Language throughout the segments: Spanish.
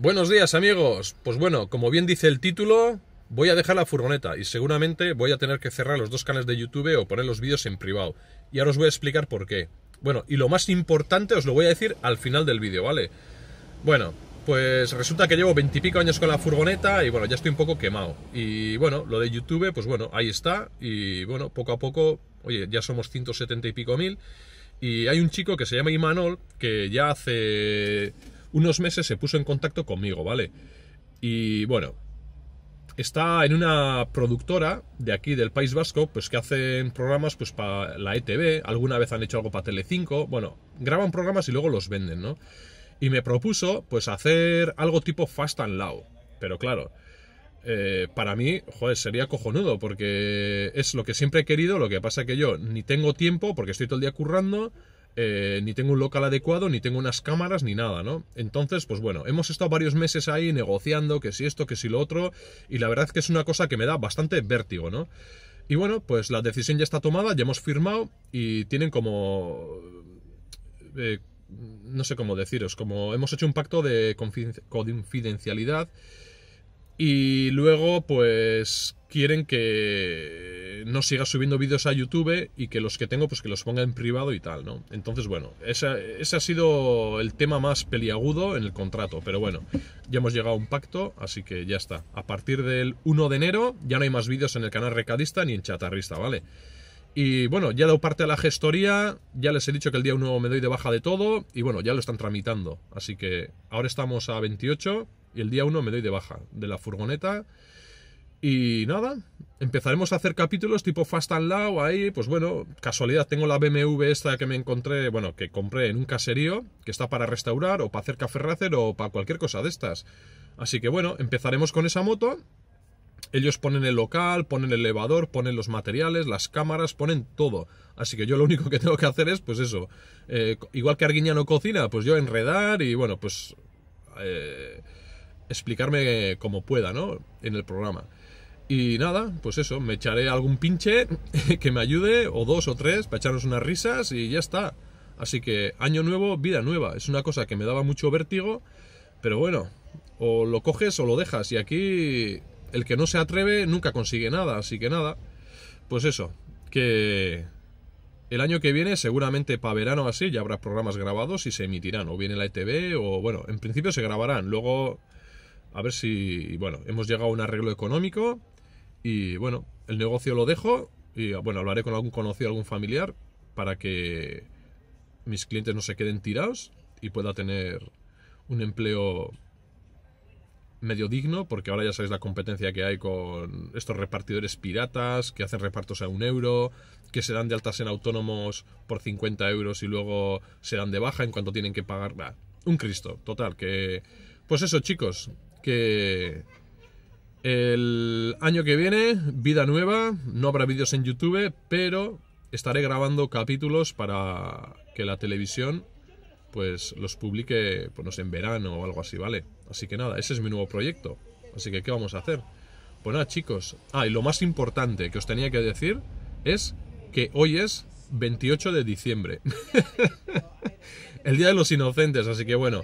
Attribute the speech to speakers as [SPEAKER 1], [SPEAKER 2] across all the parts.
[SPEAKER 1] Buenos días amigos. Pues bueno, como bien dice el título, voy a dejar la furgoneta y seguramente voy a tener que cerrar los dos canales de YouTube o poner los vídeos en privado. Y ahora os voy a explicar por qué. Bueno, y lo más importante os lo voy a decir al final del vídeo, ¿vale? Bueno, pues resulta que llevo veintipico años con la furgoneta y bueno, ya estoy un poco quemado. Y bueno, lo de YouTube, pues bueno, ahí está. Y bueno, poco a poco, oye, ya somos 170 y pico mil. Y hay un chico que se llama Imanol, que ya hace unos meses se puso en contacto conmigo, ¿vale? Y bueno, está en una productora de aquí del País Vasco, pues que hacen programas pues para la ETV, alguna vez han hecho algo para Telecinco, bueno, graban programas y luego los venden, ¿no? Y me propuso pues hacer algo tipo Fast and Loud, pero claro, eh, para mí, joder, sería cojonudo, porque es lo que siempre he querido, lo que pasa que yo ni tengo tiempo, porque estoy todo el día currando, eh, ni tengo un local adecuado, ni tengo unas cámaras, ni nada, ¿no? Entonces, pues bueno, hemos estado varios meses ahí negociando que si esto, que si lo otro, y la verdad es que es una cosa que me da bastante vértigo, ¿no? Y bueno, pues la decisión ya está tomada, ya hemos firmado y tienen como... Eh, no sé cómo deciros, como hemos hecho un pacto de confidencialidad y luego pues quieren que no siga subiendo vídeos a YouTube y que los que tengo, pues que los ponga en privado y tal, ¿no? Entonces, bueno, ese ha sido el tema más peliagudo en el contrato, pero bueno, ya hemos llegado a un pacto, así que ya está. A partir del 1 de enero ya no hay más vídeos en el canal Recadista ni en Chatarrista, ¿vale? Y bueno, ya he dado parte a la gestoría, ya les he dicho que el día 1 me doy de baja de todo y bueno, ya lo están tramitando. Así que ahora estamos a 28 y el día 1 me doy de baja de la furgoneta y nada, empezaremos a hacer capítulos tipo Fast and Loud, ahí, pues bueno, casualidad, tengo la BMW esta que me encontré, bueno, que compré en un caserío, que está para restaurar, o para hacer café racer, o para cualquier cosa de estas. Así que bueno, empezaremos con esa moto. Ellos ponen el local, ponen el elevador, ponen los materiales, las cámaras, ponen todo. Así que yo lo único que tengo que hacer es, pues eso, eh, igual que no cocina, pues yo enredar y bueno, pues... Eh, explicarme como pueda, ¿no? En el programa. Y nada, pues eso, me echaré algún pinche que me ayude, o dos o tres, para echarnos unas risas y ya está. Así que año nuevo, vida nueva. Es una cosa que me daba mucho vértigo, pero bueno, o lo coges o lo dejas. Y aquí el que no se atreve nunca consigue nada, así que nada. Pues eso, que el año que viene, seguramente para verano así, ya habrá programas grabados y se emitirán, o viene la ETV, o bueno, en principio se grabarán, luego a ver si, bueno, hemos llegado a un arreglo económico y bueno, el negocio lo dejo y bueno, hablaré con algún conocido, algún familiar para que mis clientes no se queden tirados y pueda tener un empleo medio digno, porque ahora ya sabéis la competencia que hay con estos repartidores piratas que hacen repartos a un euro, que se dan de altas en autónomos por 50 euros y luego se dan de baja en cuanto tienen que pagar. un Cristo, total, que... Pues eso chicos, que el año que viene, vida nueva, no habrá vídeos en YouTube, pero estaré grabando capítulos para que la televisión pues los publique pues, no sé, en verano o algo así, ¿vale? Así que nada, ese es mi nuevo proyecto. Así que, ¿qué vamos a hacer? Pues nada, chicos. Ah, y lo más importante que os tenía que decir es que hoy es 28 de diciembre. el Día de los Inocentes, así que bueno,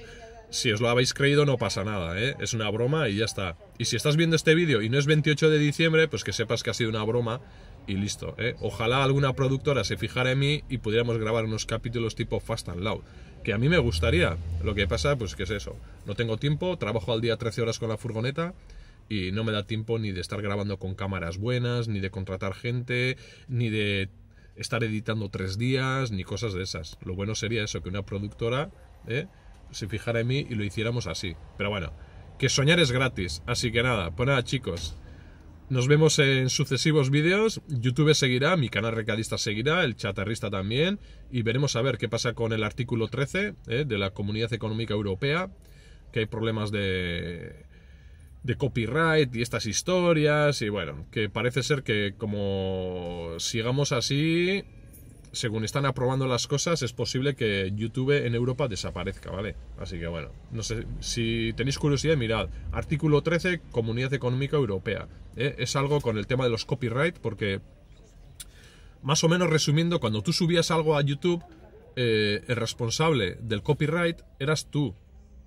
[SPEAKER 1] si os lo habéis creído no pasa nada, ¿eh? es una broma y ya está. Y si estás viendo este vídeo y no es 28 de diciembre, pues que sepas que ha sido una broma y listo. ¿eh? Ojalá alguna productora se fijara en mí y pudiéramos grabar unos capítulos tipo Fast and Loud, que a mí me gustaría. Lo que pasa, pues que es eso. No tengo tiempo, trabajo al día 13 horas con la furgoneta y no me da tiempo ni de estar grabando con cámaras buenas, ni de contratar gente, ni de estar editando tres días, ni cosas de esas. Lo bueno sería eso, que una productora... ¿eh? se fijara en mí y lo hiciéramos así. Pero bueno, que soñar es gratis. Así que nada, pues nada chicos. Nos vemos en sucesivos vídeos. YouTube seguirá, mi canal recadista seguirá, el chatarrista también. Y veremos a ver qué pasa con el artículo 13 eh, de la Comunidad Económica Europea. Que hay problemas de, de copyright y estas historias. Y bueno, que parece ser que como sigamos así, según están aprobando las cosas, es posible que YouTube en Europa desaparezca, ¿vale? Así que bueno, no sé, si tenéis curiosidad, mirad, artículo 13, Comunidad Económica Europea. ¿eh? Es algo con el tema de los copyright, porque más o menos resumiendo, cuando tú subías algo a YouTube, eh, el responsable del copyright eras tú.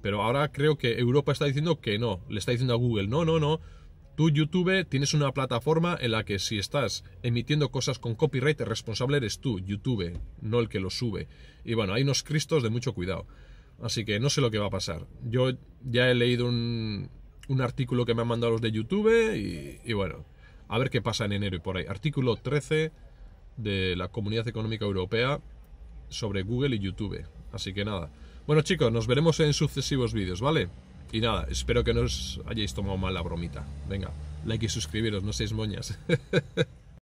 [SPEAKER 1] Pero ahora creo que Europa está diciendo que no, le está diciendo a Google, no, no, no, Tú, YouTube, tienes una plataforma en la que si estás emitiendo cosas con copyright, responsable eres tú, YouTube, no el que lo sube. Y bueno, hay unos cristos de mucho cuidado. Así que no sé lo que va a pasar. Yo ya he leído un, artículo que me han mandado los de YouTube y, y bueno, a ver qué pasa en enero y por ahí. Artículo 13 de la Comunidad Económica Europea sobre Google y YouTube. Así que nada. Bueno chicos, nos veremos en sucesivos vídeos, ¿vale? Y nada, espero que no os hayáis tomado mal la bromita. Venga, like y suscribiros, no seis moñas.